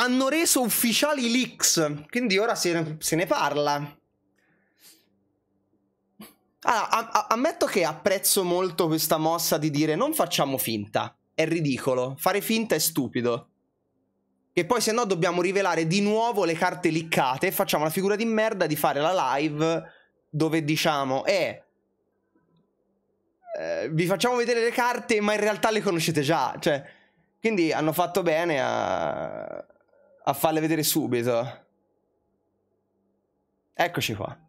hanno reso ufficiali leaks, quindi ora se ne, se ne parla. Allora, a, a, ammetto che apprezzo molto questa mossa di dire non facciamo finta, è ridicolo, fare finta è stupido. Che poi se no dobbiamo rivelare di nuovo le carte liccate e facciamo la figura di merda di fare la live dove diciamo eh, eh vi facciamo vedere le carte ma in realtà le conoscete già, cioè quindi hanno fatto bene a a farle vedere subito. Eccoci qua.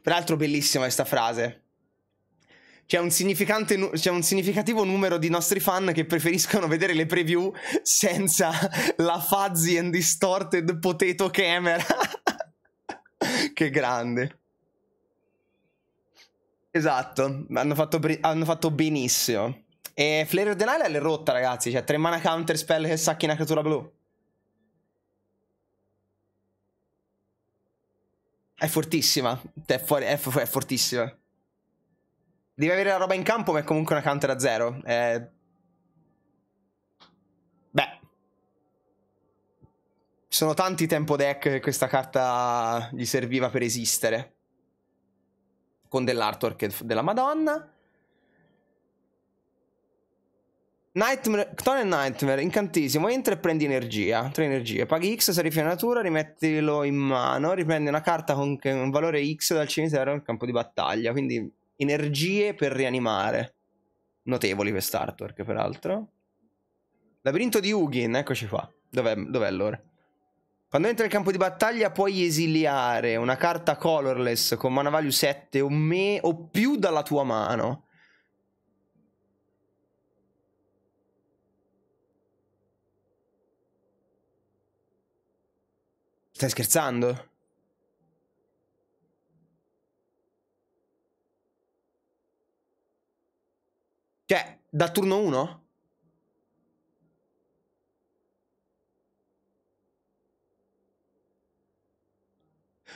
Peraltro bellissima questa frase. C'è un, c'è un, significativo numero di nostri fan che preferiscono vedere le preview senza la fuzzy and distorted potato camera. che grande. Esatto, hanno fatto, hanno fatto benissimo. E Flare of Denial è rotta, ragazzi. Cioè, tre mana counter spell che sacchi una creatura blu. È fortissima. È, è, è fortissima. Devi avere la roba in campo, ma è comunque una counter a zero. Eh... Beh. Ci sono tanti tempo deck che questa carta gli serviva per esistere. Con dell'artwork della Madonna. Nightmare, Cthonian Nightmare, incantesimo, entra e prendi energia, 3 energie, paghi X, sarifia natura, rimettilo in mano, riprendi una carta con un valore X dal cimitero nel campo di battaglia, quindi energie per rianimare. Notevoli quest'artwork, peraltro. Labirinto di Ugin, eccoci qua. Dov'è, dov'è l'ore? Quando entri nel campo di battaglia puoi esiliare una carta colorless con mana value 7 o, me, o più dalla tua mano. Stai scherzando? Cioè, da turno 1?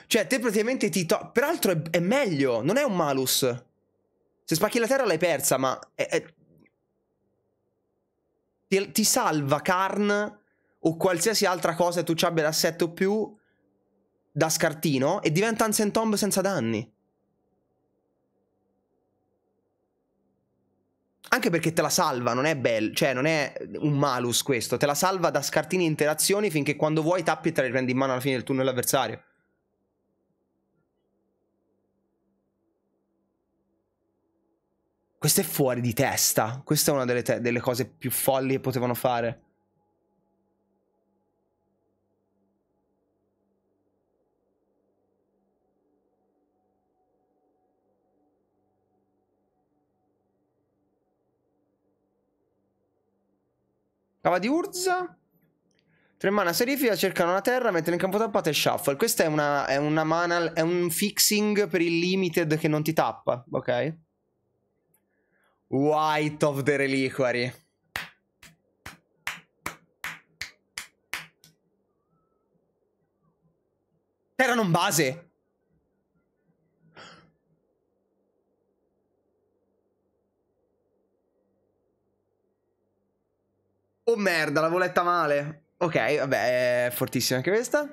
Cioè, te praticamente ti to... Peraltro è, è, meglio, non è un malus. Se spacchi la terra l'hai persa, ma... È, è... Ti, ti, salva Karn o qualsiasi altra cosa che tu abbia l'assetto più da scartino e diventa Ancient Tomb senza danni. Anche perché te la salva, non è bello, cioè non è un malus questo, te la salva da scartini e interazioni finché quando vuoi tappi e te la riprendi in mano alla fine del turno dell'avversario. Questo è fuori di testa, questa è una delle, te- delle cose più folli che potevano fare. Cava di Urza. Tre mana serifica, cercano una terra, mettono in campo tappata e shuffle. Questa è una, è una mana, è un fixing per il limited che non ti tappa, ok? White of the Reliquary. Terra non base. Oh, merda, l'avevo letta male. Ok, vabbè, è fortissima anche questa.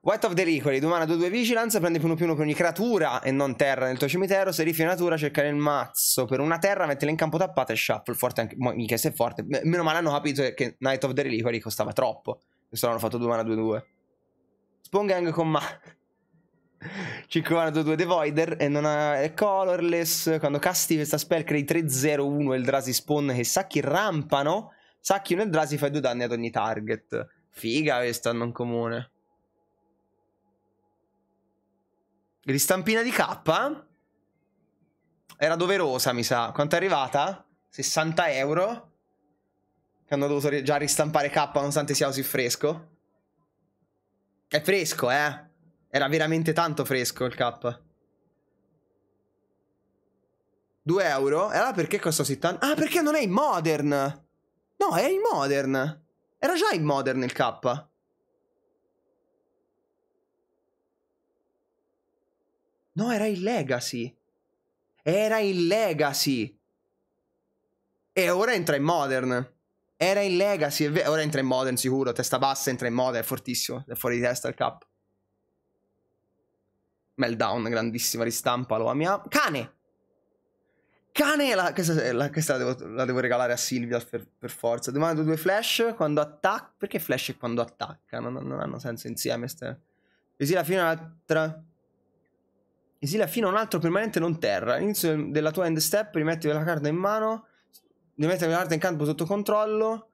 White of the Liquori, domanda 2-2 vigilanza, prendi più 1 più 1 per ogni creatura e non terra nel tuo cimitero, se rifi natura cercare il mazzo per una terra, mettila in campo tappata e shuffle, forte anche, mo, mica se è forte, M meno male hanno capito che Night of the Liquori costava troppo, questo l'hanno fatto 2 domanda 2-2. Spongang con ma... 5-2 2 The Voider e non ha, è colorless, quando casti questa spell crei 3-0-1 il Drasi Spawn che sa chi rampano Sacchi 1 e Drasi fai due danni ad ogni target. Figa questa, non comune. Ristampina di K. Era doverosa, mi sa. Quanto è arrivata? 60 euro. Che hanno dovuto già ristampare K nonostante sia così fresco. È fresco, eh. Era veramente tanto fresco il K. 2 euro? E allora perché costa così tanto? Ah, perché non è in Modern! No, è il Modern. Era già il Modern il K. No, era il Legacy. Era il Legacy. E ora entra in Modern. Era in Legacy, è vero. Ora entra in Modern sicuro. Testa bassa entra in Modern, è fortissimo. È fuori di testa il K. Meltdown, grandissima ristampa, lo amiamo. Ah, cane! cane, la, questa, la, questa la, devo, la, devo, regalare a Silvia per, per, forza. Domando due flash quando attacca. Perché flash e quando attacca? Non, non hanno senso insieme. Ste. Esila fino a un'altra. Esila fino a un altro permanente non terra. All'inizio della tua end step rimetti la carta in mano. Rimetti la carta in campo sotto controllo.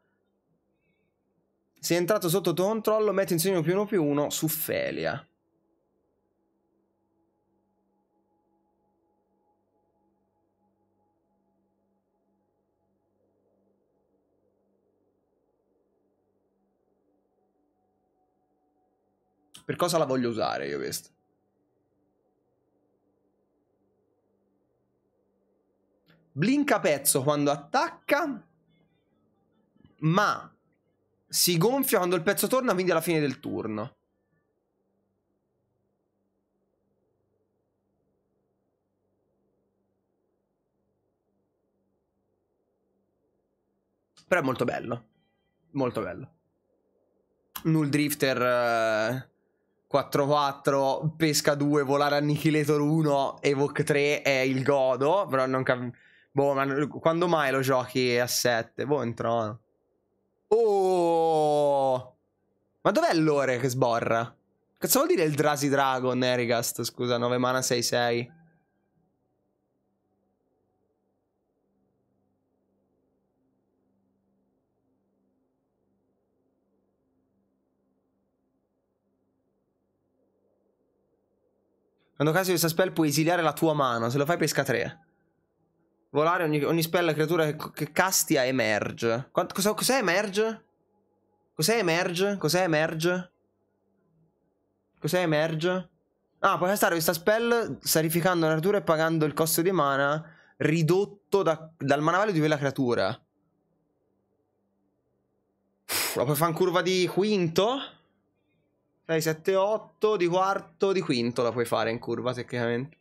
Se è entrato sotto tuo controllo, metti in segno più uno più uno su Felia. Per cosa la voglio usare io questa? Blinca pezzo quando attacca, ma si gonfia quando il pezzo torna, quindi alla fine del turno. Però è molto bello. Molto bello. Null Drifter... Uh 4-4, pesca 2, volare annichilator 1, evoke 3 è il godo, però non capisco. Boh, ma quando mai lo giochi a 7? Boh, entrano. Oh! Ma dov'è l'ore che sborra? Cazzo vuol dire il Drasi Dragon, Erigast? Scusa, 9 mana 6-6. Quando casi questa spell puoi esiliare la tua mano, se lo fai pesca 3. Volare ogni, ogni spell creatura che, che castia emerge. Cos'è cos emerge? Cos'è emerge? Cos'è emerge? Cos'è emerge? Ah, puoi castare questa spell sacrificando una creatura e pagando il costo di mana ridotto da, dal mana value di quella creatura. Pff, puoi fare in curva di quinto? 6, 7, 8, di quarto, di quinto la puoi fare in curva tecnicamente.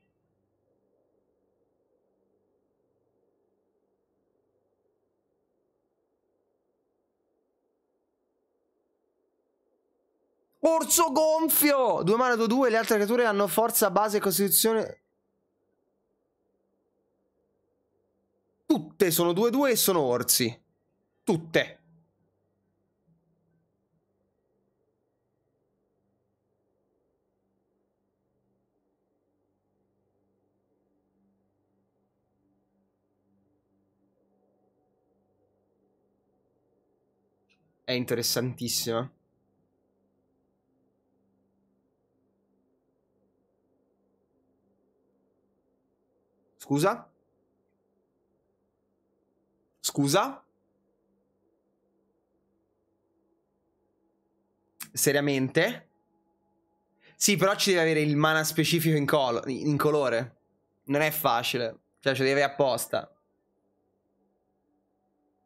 Orso gonfio! Due mana, due, due. Le altre creature hanno forza, base e costituzione. Tutte sono 2-2 e sono orsi. Tutte. è interessantissima. Scusa? Scusa? Seriamente? Sì, però ci deve avere il mana specifico in, colo in colore. Non è facile. Cioè, ce lo deve apposta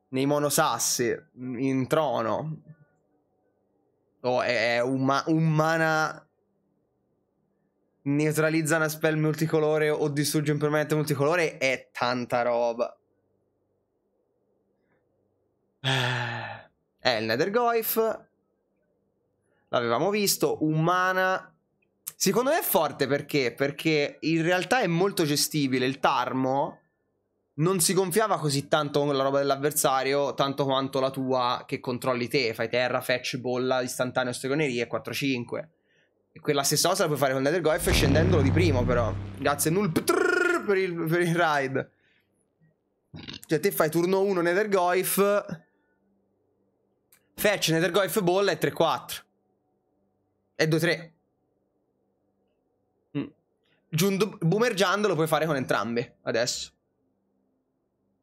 nei monosassi, in trono. Oh, è, è un, ma- neutralizza una spell multicolore o distrugge un permanente multicolore è tanta roba. È eh, il nether Nethergoif. L'avevamo visto, umana. Secondo me è forte perché? Perché in realtà è molto gestibile. Il Tarmo non si gonfiava così tanto con la roba dell'avversario, tanto quanto la tua che controlli te, fai terra, fetch, bolla, istantaneo, stregonerie, 4-5. E quella stessa cosa la puoi fare con Nethergoef scendendolo di primo però. Grazie Null per il, per il ride. Cioè te fai turno 1 Nethergoef, fetch, Nethergoef, bolla e 3-4. E 2-3. Mm. Boomer lo puoi fare con entrambi adesso.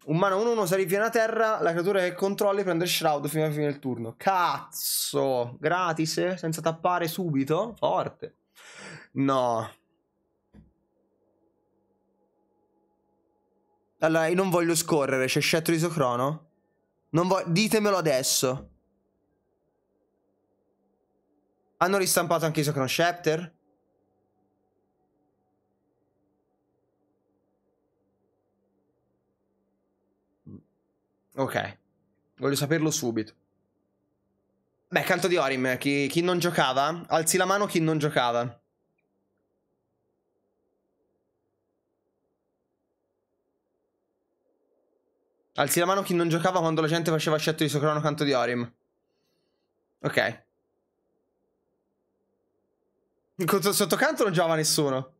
Un mano 1-1 se arrivi a terra, la creatura che controlli prende shroud fino alla fine del turno. Cazzo! Gratis? Senza tappare subito? Forte. No. Allora, io non voglio scorrere, c'è scettro di isocrono. Non voglio... Ditemelo adesso. Hanno ristampato anche Isocron Scepter? Ok. Voglio saperlo subito. Beh, canto di Orim, chi, chi non giocava? Alzi la mano chi non giocava. Alzi la mano chi non giocava quando la gente faceva scelto di Socrano canto di Orim. Ok. Sottocanto non giocava nessuno.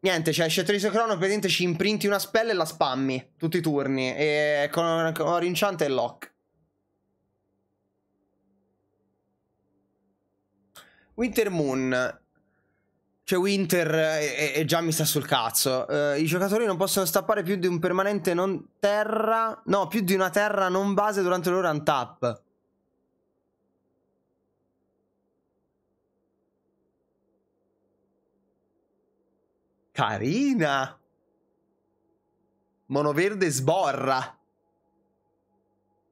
Niente, cioè esce Tracer Crono, praticamente ci imprinti una spell e la spammi tutti i turni. E con, con Orinciante e Lock. Winter Moon. Cioè Winter eh, e, e già mi sta sul cazzo. Uh, I giocatori non possono stappare più di un permanente non terra. No, più di una terra non base durante il loro untap. Carina. Monoverde sborra.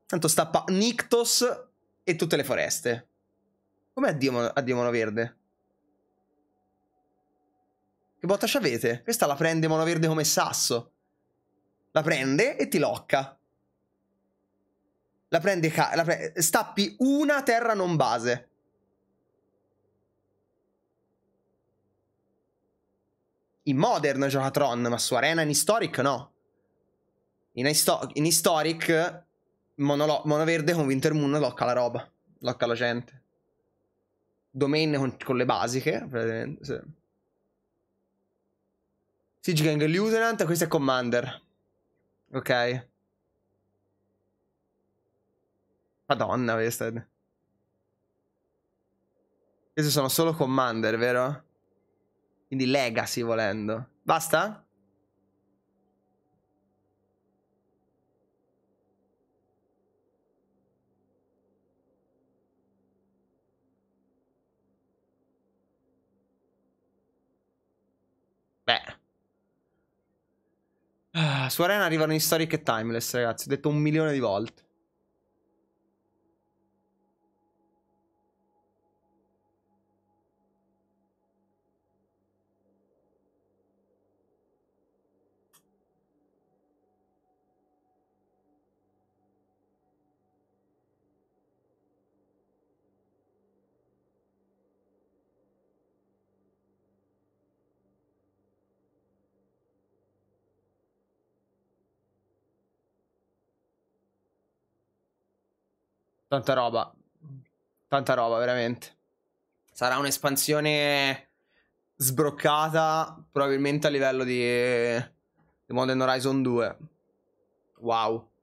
Tanto stappa Nictos e tutte le foreste. Com'è addio, Monoverde? Che botta c'avete? Questa la prende Monoverde come sasso. La prende e ti locca. La prende... La pre stappi una terra non base. in Modern gioca Tron, ma su Arena in Historic no. In, histo- in Historic monolo- Monoverde con Winter Moon locca la roba, locca la gente. Domain con, con le basiche, praticamente, sì. Siege Gang Lieutenant, questo è Commander. Ok. Madonna, Vested. Queste sono solo Commander, vero? Quindi legacy volendo. Basta? Beh. Ah, su Arena arrivano in Storic e Timeless, ragazzi. Ho detto un milione di volte. Tanta roba. Tanta roba, veramente. Sarà un'espansione sbroccata probabilmente a livello di, di Modern Horizon 2. Wow.